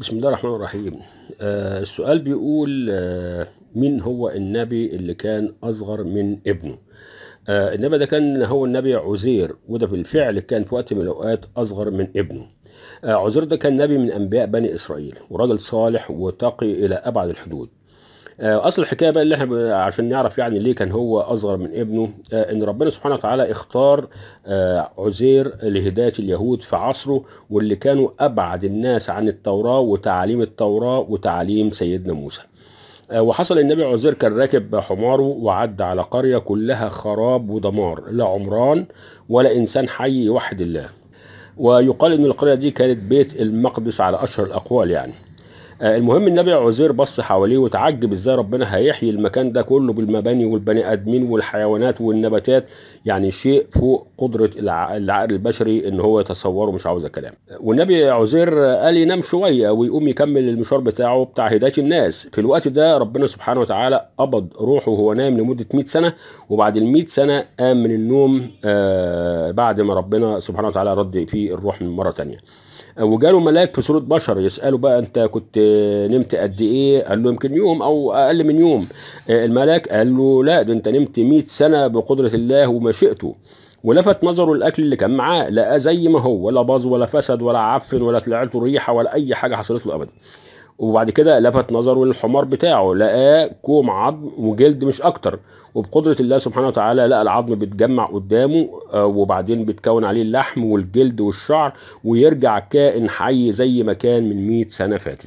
بسم الله الرحمن الرحيم آه السؤال بيقول آه مين هو النبي اللي كان أصغر من ابنه آه النبي ده كان هو النبي عزير وده بالفعل كان في وقت من الأوقات أصغر من ابنه آه عزير ده كان نبي من أنبياء بني إسرائيل وراجل صالح وتقي إلى أبعد الحدود آه، اصل الحكايه بقى اللي احنا عشان نعرف يعني ليه كان هو اصغر من ابنه آه، ان ربنا سبحانه وتعالى اختار آه، عزير لهدايه اليهود في عصره واللي كانوا ابعد الناس عن التوراه وتعاليم التوراه وتعاليم سيدنا موسى وحصل النبي عزير كان راكب حماره وعدى على قريه كلها خراب ودمار لا عمران ولا انسان حي يوحد الله ويقال ان القريه دي كانت بيت المقدس على اشهر الاقوال يعني آه، المهم النبي عزير بص حواليه وتعجب ازاي ربنا هيحيي المكان ده كله بالمباني والبني ادمين والحيوانات والنباتات يعني شيء فوق قدره العقل البشري ان هو يتصوره مش عاوز الكلام والنبي عزير قال ينام شويه ويقوم يكمل المشوار بتاعه بتاع هدايه الناس في الوقت ده ربنا سبحانه وتعالى قبض روحه وهو نايم لمده 100 سنه وبعد ال 100 سنه قام من النوم آه بعد ما ربنا سبحانه وتعالى رد فيه الروح من مره ثانيه وجاله ملاك في صوره بشر يساله بقى انت كنت نمت قد ايه قال له يمكن يوم او اقل من يوم آه، الملاك قال له لا ده انت نمت 100 سنه بقدره الله ومشيئته ولفت نظره الاكل اللي كان معاه لقاه زي ما هو ولا باظ ولا فسد ولا عفن ولا طلعت له ريحه ولا اي حاجه حصلت له ابدا وبعد كده لفت نظره للحمار بتاعه لقاه كوم عظم وجلد مش اكتر وبقدره الله سبحانه وتعالى لقى العظم بيتجمع قدامه آه، وبعدين بيتكون عليه اللحم والجلد والشعر ويرجع كائن حي زي ما كان من 100 سنه فاتت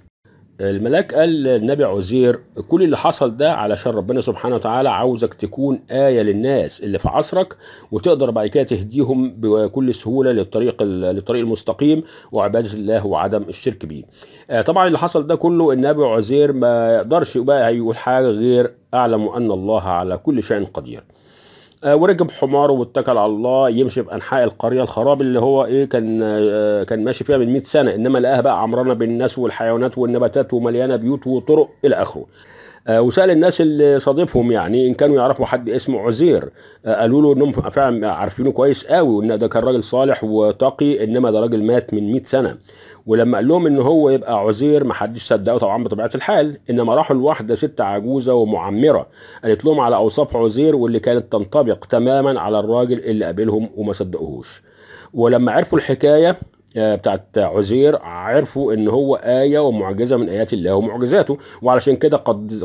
الملاك قال للنبي عزير كل اللي حصل ده علشان ربنا سبحانه وتعالى عاوزك تكون آية للناس اللي في عصرك وتقدر بعد كده تهديهم بكل سهولة للطريق للطريق المستقيم وعبادة الله وعدم الشرك به. آه، طبعا اللي حصل ده كله النبي عزير ما يقدرش بقى يقول حاجة غير أعلم أن الله على كل شيء قدير. آه، وركب حماره واتكل على الله يمشي في انحاء القريه الخراب اللي هو ايه كان آه، كان ماشي فيها من 100 سنه انما لقاها بقى عمرانه بالناس والحيوانات والنباتات ومليانه بيوت وطرق الى اخره آه، وسال الناس اللي صادفهم يعني ان كانوا يعرفوا حد اسمه عزير آه، قالوا له انهم فعلا عارفينه كويس قوي وان ده كان راجل صالح وتقي انما ده راجل مات من 100 سنه ولما قال لهم ان هو يبقى عزير محدش صدقه طبعا بطبيعه الحال انما راحوا لواحده ست عجوزه ومعمره قالت لهم على اوصاف عزير واللي كانت تنطبق تماما على الراجل اللي قابلهم وما صدقوهوش ولما عرفوا الحكايه آه، بتاعت عزير عرفوا ان هو آية ومعجزة من آيات الله ومعجزاته وعلشان كده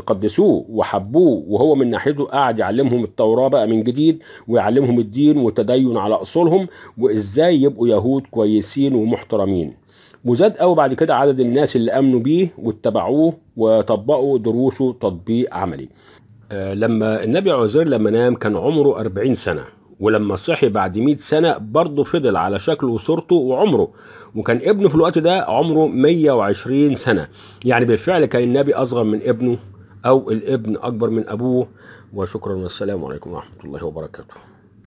قدسوه وحبوه وهو من ناحيته قاعد يعلمهم التوراة بقى من جديد ويعلمهم الدين والتدين على أصولهم وإزاي يبقوا يهود كويسين ومحترمين وزاد قوي بعد كده عدد الناس اللي امنوا بيه واتبعوه وطبقوا دروسه تطبيق عملي آه، لما النبي عزير لما نام كان عمره 40 سنه ولما صحي بعد 100 سنه برضه فضل على شكله وصورته وعمره وكان ابنه في الوقت ده عمره 120 سنه يعني بالفعل كان النبي اصغر من ابنه او الابن اكبر من ابوه وشكرا والسلام عليكم ورحمه الله وبركاته